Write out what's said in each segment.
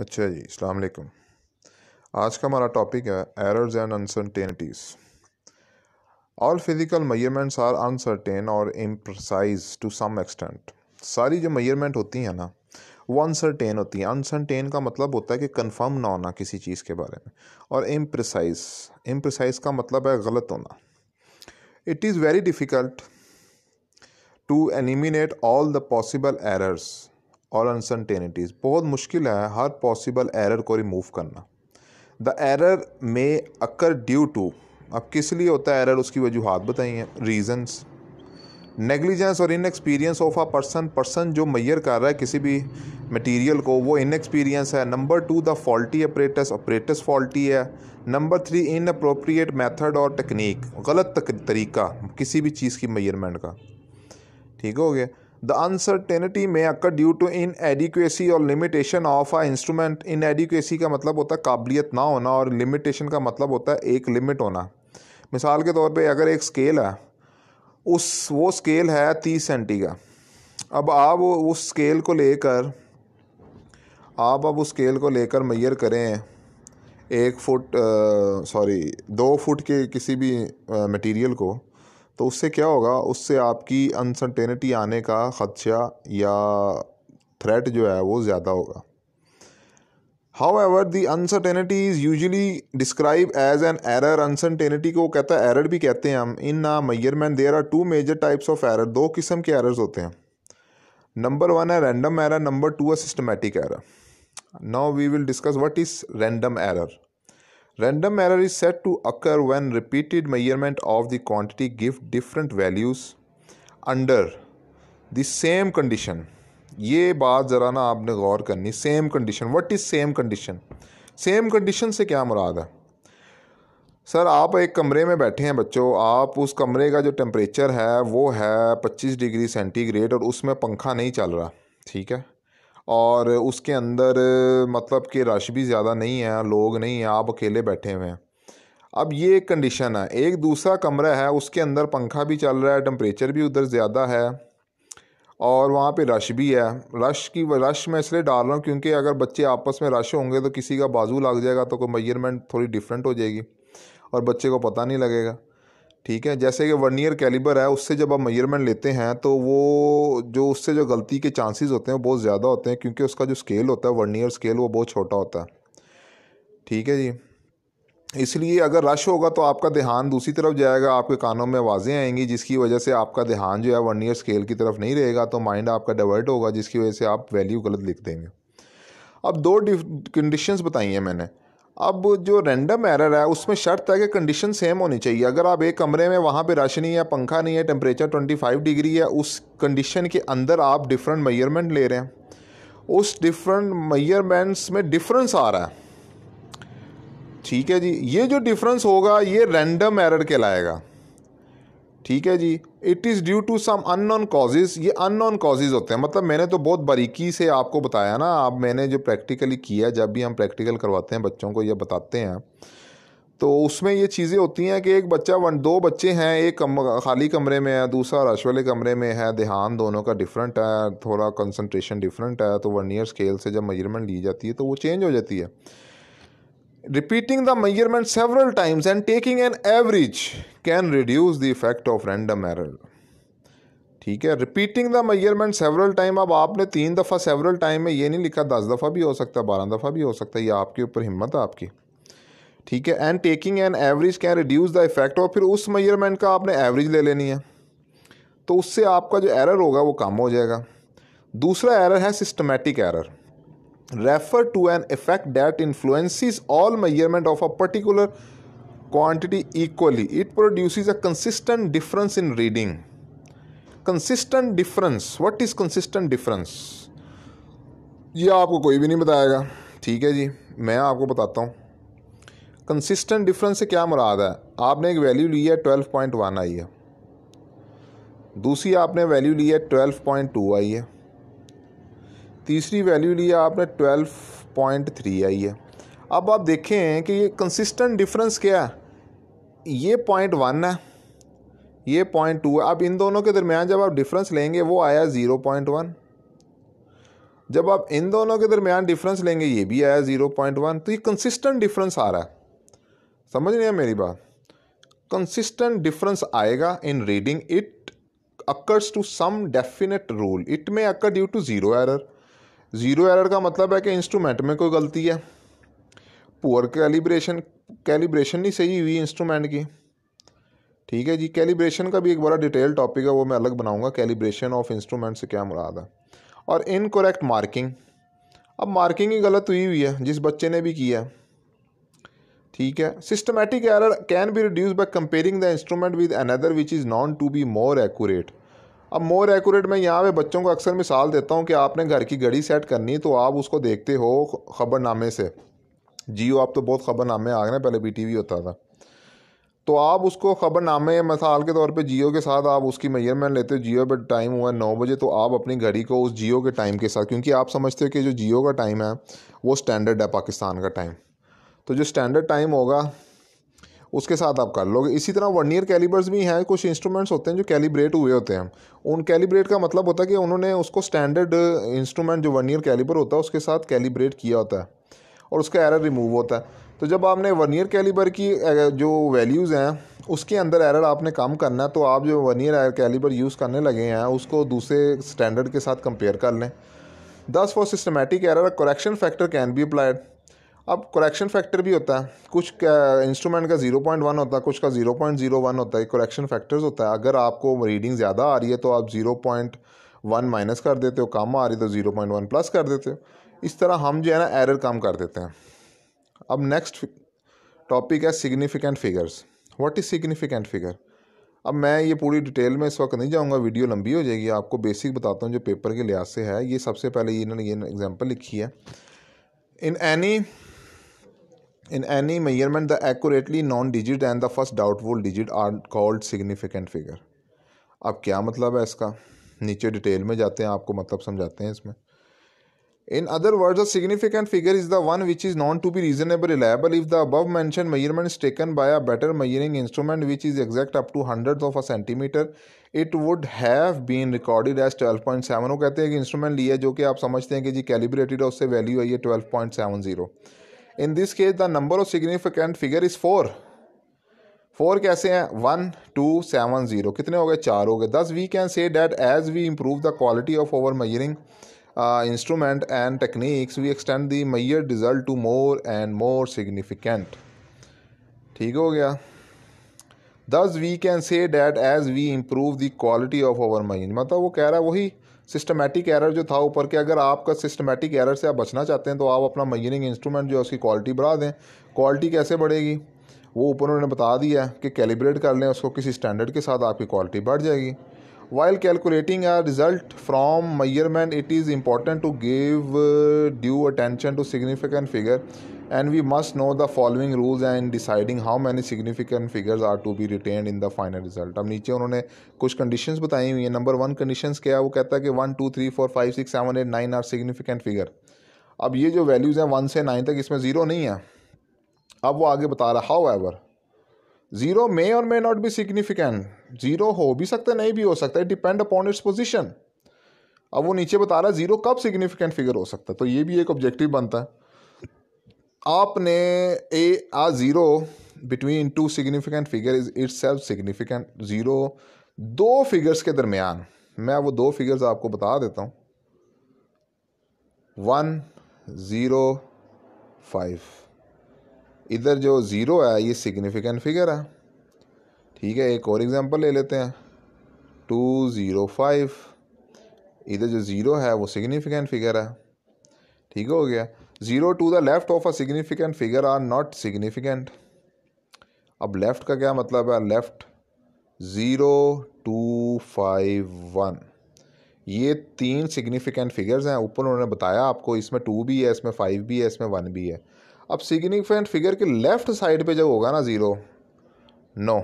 अच्छा जी अलैक्म आज का हमारा टॉपिक है errors and uncertainties all physical measurements are uncertain और इम्प्रसाइज टू सम एक्सटेंट सारी जो मयरमेंट होती हैं ना वो अनसर्टेन होती हैं अनसर्टेन का मतलब होता है कि कंफर्म ना होना किसी चीज़ के बारे में और इम्प्रसाइज इम्प्रसाइज का मतलब है गलत होना it is very difficult to eliminate all the possible errors और अनसनटेनिटीज बहुत मुश्किल है हर पॉसिबल एरर को रिमूव करना the error may occur due to अब किस लिए होता है एरर उसकी वजूहत बताइए हैं रीजंस नेग्लिजेंस और inexperience of a person person जो मैयर कर रहा है किसी भी मटेरियल को वो इनएक्सपीरियंस है number two the faulty apparatus apparatus faulty है number three inappropriate method और टेक्निक गलत तरीका किसी भी चीज़ की मैयरमेंट का ठीक हो गया The uncertainty may occur due to inadequacy और limitation of a instrument. Inadequacy का मतलब होता है काबिलियत ना होना और limitation का मतलब होता है एक limit होना मिसाल के तौर पे अगर एक स्केल है उस वो स्केल है तीस सेंटी का अब आप उस स्केल को लेकर आप अब उस स्केल को लेकर मैयर करें एक फुट सॉरी दो फुट के किसी भी मटेरियल को तो उससे क्या होगा उससे आपकी अनसर्टेनिटी आने का ख़दशा या थ्रेट जो है वो ज़्यादा होगा however the uncertainty is usually describe as an error uncertainty को कहता है एरर भी कहते हैं हम इन ना मैन there are two major types of error दो किस्म के एरर्स होते हैं नंबर वन है रैंडम एरर नंबर टू है systematic error now we will discuss what is random error Random error is said to occur when repeated measurement of the quantity give different values under the same condition. ये बात ज़रा ना आपने गौर करनी same condition what is same condition same condition से क्या मुराद है सर आप एक कमरे में बैठे हैं बच्चों आप उस कमरे का जो टेम्परेचर है वो है 25 डिग्री सेंटीग्रेड और उसमें पंखा नहीं चल रहा ठीक है और उसके अंदर मतलब कि रश भी ज़्यादा नहीं है लोग नहीं हैं आप अकेले बैठे हुए हैं अब ये एक कंडीशन है एक दूसरा कमरा है उसके अंदर पंखा भी चल रहा है टम्परेचर भी उधर ज़्यादा है और वहाँ पे रश भी है रश की रश मैं इसलिए डाल रहा हूँ क्योंकि अगर बच्चे आपस में रश होंगे तो किसी का बाजू लग जाएगा तो कोई मेजरमेंट थोड़ी डिफरेंट हो जाएगी और बच्चे को पता नहीं लगेगा ठीक है जैसे कि वन ईयर कैलिबर है उससे जब आप मेजरमेंट लेते हैं तो वो जो उससे जो गलती के चांसेस होते हैं बहुत ज़्यादा होते हैं क्योंकि उसका जो स्केल होता है वन ईयर स्केल वो बहुत छोटा होता है ठीक है जी इसलिए अगर रश होगा तो आपका ध्यान दूसरी तरफ जाएगा आपके कानों में आवाज़ें आएंगी जिसकी वजह से आपका ध्यान जो है वन ईयर स्केल की तरफ नहीं रहेगा तो माइंड आपका डाइवर्ट होगा जिसकी वजह से आप वैल्यू गलत लिख देंगे अब दो कंडीशंस बताई हैं मैंने अब जो रेंडम एरर है उसमें शर्त है कि कंडीशन सेम होनी चाहिए अगर आप एक कमरे में वहाँ पे नहीं है पंखा नहीं है टेम्परेचर 25 डिग्री है उस कंडीशन के अंदर आप डिफरेंट मेयरमेंट ले रहे हैं उस डिफरेंट मेयरमेंट्स में डिफरेंस आ रहा है ठीक है जी ये जो डिफरेंस होगा ये रैंडम एरर कहलाएगा ठीक है जी it is due to some unknown causes ये अननोन कॉजेज़ होते हैं मतलब मैंने तो बहुत बारीकी से आपको बताया ना अब मैंने जो प्रैक्टिकली किया जब भी हम प्रैक्टिकल करवाते हैं बच्चों को ये बताते हैं तो उसमें ये चीज़ें होती हैं कि एक बच्चा वन दो बच्चे हैं एक कम, खाली कमरे में है दूसरा रश वाले कमरे में है ध्यान दोनों का डिफरेंट है थोड़ा कंसनट्रेशन डिफरेंट है तो वन ईयर स्केल से जब मेजरमेंट ली जाती है तो वो चेंज हो जाती है Repeating the measurement several times and taking an average can reduce the effect of random error. ठीक है repeating the measurement several time अब आपने तीन दफ़ा सेवरल टाइम में ये नहीं लिखा दस दफ़ा भी हो सकता है बारह दफ़ा भी हो सकता है ये आपके ऊपर हिम्मत है आपकी ठीक है and taking an average can reduce the effect और फिर उस मेजरमेंट का आपने एवरेज ले लेनी है तो उससे आपका जो एरर होगा वो कम हो जाएगा दूसरा एरर है systematic error refer to an effect that influences all measurement of a particular quantity equally. It produces a consistent difference in reading. Consistent difference. What is consistent difference? ये आपको कोई भी नहीं बताएगा ठीक है जी मैं आपको बताता हूँ कंसिस्टेंट डिफरेंस से क्या मुराद है आपने एक वैल्यू ली है ट्वेल्व पॉइंट वन आई है दूसरी आपने वैल्यू ली है ट्वेल्व पॉइंट टू आई है तीसरी वैल्यू लिया आपने ट्वेल्व पॉइंट थ्री आई है अब आप देखें कि ये कंसिस्टेंट डिफरेंस क्या है ये पॉइंट वन है ये पॉइंट टू है अब इन दोनों के दरमियान जब आप डिफरेंस लेंगे वो आया ज़ीरो पॉइंट वन जब आप इन दोनों के दरमियान डिफरेंस लेंगे ये भी आया ज़ीरो पॉइंट वन तो ये कंसिस्टेंट डिफरेंस आ रहा है समझ नहीं है मेरी बात कंसिस्टेंट डिफरेंस आएगा in reading it occurs to some definite rule it में occur due to zero error zero error का मतलब है कि इंस्ट्रूमेंट में कोई गलती है पुअर कैलिब्रेशन कैलिब्रेशन नहीं सही हुई इंस्ट्रूमेंट की ठीक है जी कैलिब्रेशन का भी एक बड़ा डिटेल टॉपिक है वो मैं अलग बनाऊंगा कैलिब्रेशन ऑफ इंस्ट्रूमेंट से क्या मुराद है और इनकोरेक्ट मार्किंग अब मार्किंग ही गलत हुई हुई है जिस बच्चे ने भी किया है ठीक है systematic error can be reduce by comparing the instrument with another which is known to be more accurate अब मोर एक्यूरेट मैं यहाँ पे बच्चों को अक्सर मिसाल देता हूँ कि आपने घर की घड़ी सेट करनी तो आप उसको देखते हो ख़बरनामे से जियो आप तो बहुत ख़बरनामे आ गए ना पहले बी होता था तो आप उसको ख़बरनामे मिसाल के तौर पे जियो के साथ आप उसकी मेजरमेंट लेते हो जियो पे टाइम हुआ नौ बजे तो आप अपनी घड़ी को उस जियो के टाइम के साथ क्योंकि आप समझते हो कि जो जियो का टाइम है वो स्टैंडर्ड है पाकिस्तान का टाइम तो जो स्टैंडर्ड टाइम होगा उसके साथ आप कर लोगे इसी तरह वर्नियर कैलिबर्स भी हैं कुछ इंस्ट्रूमेंट्स होते हैं जो कैलिब्रेट हुए होते हैं उन कैलिब्रेट का मतलब होता है कि उन्होंने उसको स्टैंडर्ड इंस्ट्रूमेंट जो वर्नियर कैलिबर होता है उसके साथ कैलिब्रेट किया होता है और उसका एरर रिमूव होता है तो जब आपने वर्नियर कैलिबर की जो वैल्यूज़ हैं उसके अंदर एरर आपने कम करना है तो आप जो वर्नियर कैलिबर यूज़ करने लगे हैं उसको दूसरे स्टैंडर्ड के साथ कंपेयर कर लें thus for systematic error correction factor can be applied अब करेक्शन फैक्टर भी होता है कुछ इंस्ट्रूमेंट का जीरो पॉइंट वन होता है कुछ का जीरो पॉइंट जीरो वन होता है करेक्शन फैक्टर्स होता है अगर आपको रीडिंग ज़्यादा आ रही है तो आप जीरो पॉइंट वन माइनस कर देते हो कम आ रही है तो ज़ीरो पॉइंट वन प्लस कर देते हो इस तरह हम जो है ना एरर कम कर देते हैं अब नेक्स्ट टॉपिक है significant figures what is significant figure अब मैं ये पूरी डिटेल में इस वक्त नहीं जाऊँगा वीडियो लंबी हो जाएगी आपको बेसिक बताता हूँ जो पेपर के लिहाज से है ये सबसे पहले इन्होंने ये एग्जाम्पल लिखी है in any In any measurement, the accurately known digit and the first doubtful digit are called significant figure. अब क्या मतलब है इसका नीचे डिटेल में जाते हैं आपको मतलब समझाते हैं इसमें in other words a significant figure is the one which is known to be reasonable reliable if the above mention measurement is taken by a better measuring instrument which is exact up to hundred of a centimetre it would have been recorded as twelve point seven वो कहते हैं कि instrument लिया जो कि आप समझते हैं कि जी कैलिब्रेटेड है उससे वैल्यू आई है twelve point seven zero in this case the number of significant figure is four four कैसे हैं वन टू सेवन ज़ीरो कितने हो गए चार हो गए thus we can say that as we improve the quality of our measuring instrument and techniques we extend the measure result to more and more significant ठीक हो गया thus we can say that as we improve the quality of our measuring मतलब वो कह रहा है वही systematic error जो था ऊपर के अगर आपका सिस्टमेटिक एरर से आप बचना चाहते हैं तो आप अपना मयरिंग इंस्ट्रूमेंट जो है उसकी क्वालिटी बढ़ा दें क्वालिटी कैसे बढ़ेगी वो ऊपर उन्होंने बता दिया कि कैलिब्रेट कर लें उसको किसी स्टैंडर्ड के साथ आपकी क्वालिटी बढ़ जाएगी while calculating a result from measurement it is important to give due attention to significant figure and we must know the following rules and deciding how many significant figures are to be retained in the final result अब नीचे उन्होंने कुछ condition बताई हुई हैं number one condition क्या है वो कहता है कि one two three four five six seven eight nine are significant figure अब ये जो वैल्यूज़ हैं वन से नाइन तक इसमें ज़ीरो नहीं है अब वो आगे बता रहा है हाउ एवर ज़ीरो मे और may not be significant zero हो भी सकता है नहीं भी हो सकता है डिपेंड अपॉन इट्स पोजिशन अब वो नीचे बता रहा है ज़ीरो कब सिग्निफिकेंट फिगर हो सकता है तो ये भी एक ऑब्जेक्टिव बनता है आपने a a zero between two significant figure is itself significant zero दो फिगर्स के दरमियान मैं वो दो फिगर्स आपको बता देता हूँ वन ज़ीरो फाइव इधर जो ज़ीरो है ये सिग्निफिकेंट फिगर है ठीक है एक और एग्जांपल ले लेते हैं टू ज़ीरो फाइव इधर जो ज़ीरो है वो सिग्निफिकेंट फिगर है ठीक हो गया zero to the left of a significant figure are not significant अब लेफ़्ट का क्या मतलब है left zero two five one ये तीन सिग्निफिकेंट फिगर्स हैं ऊपर उन्होंने बताया आपको इसमें टू भी है इसमें फाइव भी है इसमें वन भी है अब सिग्निफिकेंट फिगर के लेफ़्ट साइड पे जो होगा ना zero no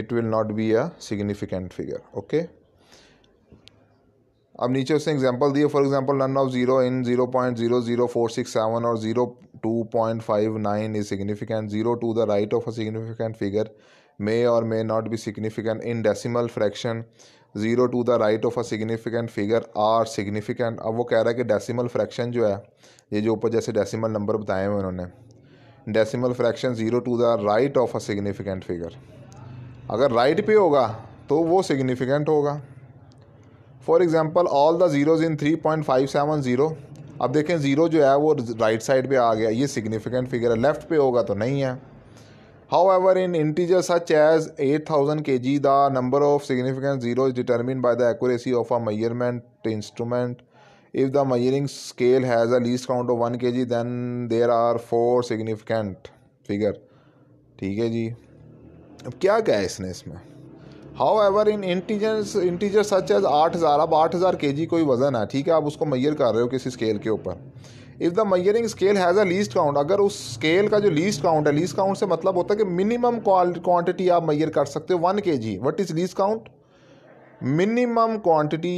it will not be a significant figure okay अब नीचे उसने एग्जांपल दिए for example none of zero in zero point zero zero four six seven और zero two point five nine is significant zero to the right of a significant figure may और may not be significant in decimal fraction zero to the right of a significant figure are significant अब वो कह रहा है कि decimal fraction जो है ये जो ऊपर जैसे डेसिमल नंबर बताए हुए उन्होंने decimal fraction zero to the right of a significant figure अगर राइट right पे होगा तो वो सिग्निफिकेंट होगा for example all the zeros in three point five seven zero अब देखें ज़ीरो जो है वो राइट साइड पे आ गया ये सिग्निफिकेंट फिगर है लेफ्ट पे होगा तो नहीं है however in integer such as eight thousand K G the number of significant zero is determine by the accuracy of a measurement instrument if the measuring scale has a least count of one K G then there are four significant figure ठीक है जी अब क्या क्या है इसने इसमें however in integers integer such as आठ हज़ार अब आठ हज़ार के जी कोई वज़न है ठीक है आप उसको मैयर कर रहे हो किसी स्केल के ऊपर if the measuring scale has a least count अगर उस स्केल का जो लीस्ट काउंट है लीस्ट काउंट से मतलब होता है कि मिनिमम क्वांटिटी आप मैयर कर सकते हो one K G what is least count minimum quantity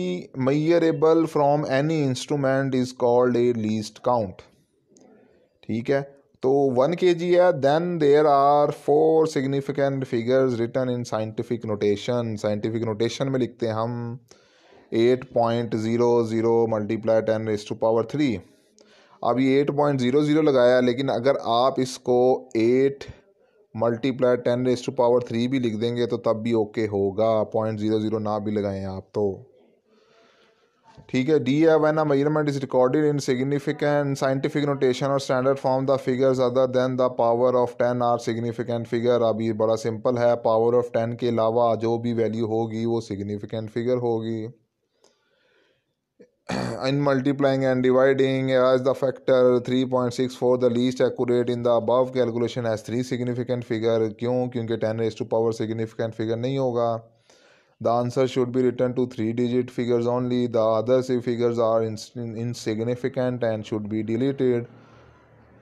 measurable from any instrument is called a least count ठीक है तो वन के जी है then there are four significant figures retained in scientific notation scientific notation में लिखते हैं हम eight point zero zero multiply ten raise to power three अब ये एट पॉइंट ज़ीरो ज़ीरो लगाया लेकिन अगर आप इसको eight multiply ten raise to power three भी लिख देंगे तो तब भी ओके होगा पॉइंट ज़ीरो ज़ीरो ना भी लगाएं आप तो ठीक है डी एव an measurement is recorded in significant scientific notation और standard form the figure other than the power of ten are significant figure अभी बड़ा सिंपल है पावर ऑफ टेन के अलावा जो भी वैल्यू होगी वो सिग्निफिकेंट फिगर होगी in multiplying and dividing as the factor three point six four the least accurate in the above calculation as three significant figure क्यों क्योंकि ten raise to power significant figure नहीं होगा The answer should be written to three digit figures only. The other figures are insignificant and should be deleted.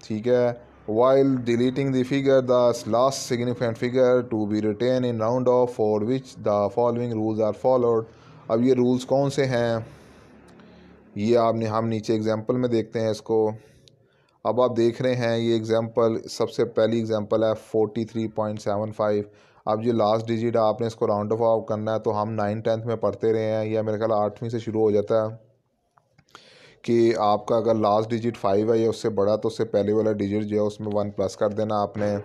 ठीक है while deleting the figure the last significant figure to be retained in round off for which the following rules are followed अब ये rules कौन से हैं ये आपने हम नीचे एग्जाम्पल में देखते हैं इसको अब आप देख रहे हैं ये एग्ज़ाम्पल सबसे पहली एग्ज़ाम्पल है forty three point seven five अब जो लास्ट डिजिट है आपने इसको राउंड ऑफ ऑफ करना है तो हम नाइन टेंथ में पढ़ते रहे हैं या मेरे ख्याल आठवीं से शुरू हो जाता है कि आपका अगर लास्ट डिजिट फाइव है या उससे बड़ा तो उससे पहले वाला डिजिट जो है उसमें वन प्लस कर देना आपने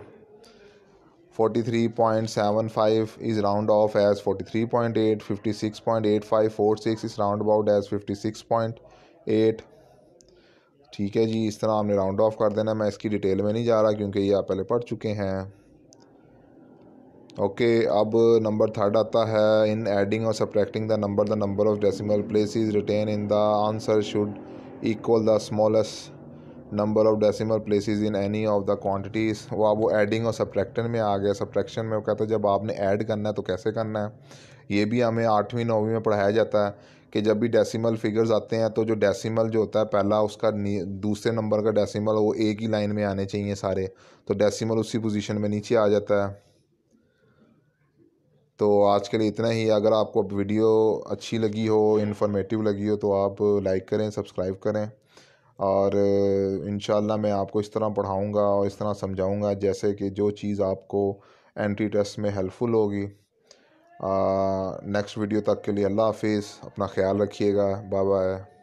forty three point seven five is round off as forty three point eight fifty six point eight five four six is round about as fifty six point eight ठीक है जी इस तरह आपने राउंड ऑफ कर देना मैं इसकी डिटेल में नहीं जा रहा क्योंकि ये आप पहले पढ़ चुके हैं ओके अब नंबर थर्ड आता है इन एडिंग और subtracting the number the number of decimal places retain in the answer should equal the smallest number of decimal places in any of the quantities वो अब वो एडिंग और सब्ट्रैक्टन में आ गया सब्ट्रैक्शन में वो कहता है जब आपने ऐड करना है तो कैसे करना है ये भी हमें आठवीं नौवीं में पढ़ाया जाता है कि जब भी डेसिमल फिगर्स आते हैं तो जो डेसिमल जो होता है पहला उसका दूसरे नंबर का डेसिमल वो एक ही लाइन में आने चाहिए सारे तो डेसिमल उसी पोजीशन में नीचे आ जाता है तो आज के लिए इतना ही अगर आपको वीडियो अच्छी लगी हो इन्फॉर्मेटिव लगी हो तो आप लाइक करें सब्सक्राइब करें और इन मैं आपको इस तरह पढ़ाऊँगा और इस तरह समझाऊँगा जैसे कि जो चीज़ आपको एंट्री टेस्ट में हेल्पफुल होगी नेक्स्ट वीडियो तक के लिए अल्लाह हाफिज़ अपना ख्याल रखिएगा बाय बाय